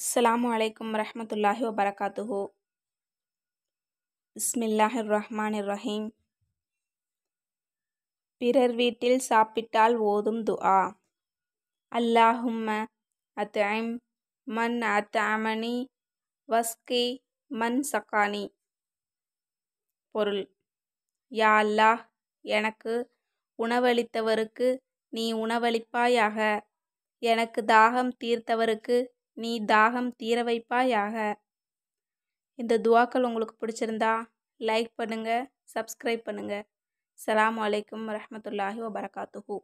அஸ்லாம் வலைக்கம் வரமத்துல்லாஹி வபரகாத்துஹோ பிஸ்மில்லாஹிர் ரஹ்மான் ரஹீம் பிறர் வீட்டில் சாப்பிட்டால் ஓதும் துஆ அல்லாஹும்ம அத்ஐம் மன் அத்தாமணி வஸ்கி மன் சக்கானி பொருள் யா அல்லாஹ் எனக்கு உணவளித்தவருக்கு நீ உணவளிப்பாயாக எனக்கு தாகம் தீர்த்தவருக்கு நீ தாகம் தீர வைப்பாயாக இந்த துவாக்கள் உங்களுக்கு பிடிச்சிருந்தா லைக் பண்ணுங்கள் சப்ஸ்கிரைப் பண்ணுங்கள் அலாம் வலைக்கம் வரமத்துல்லாஹி வபரகாத்துஹூ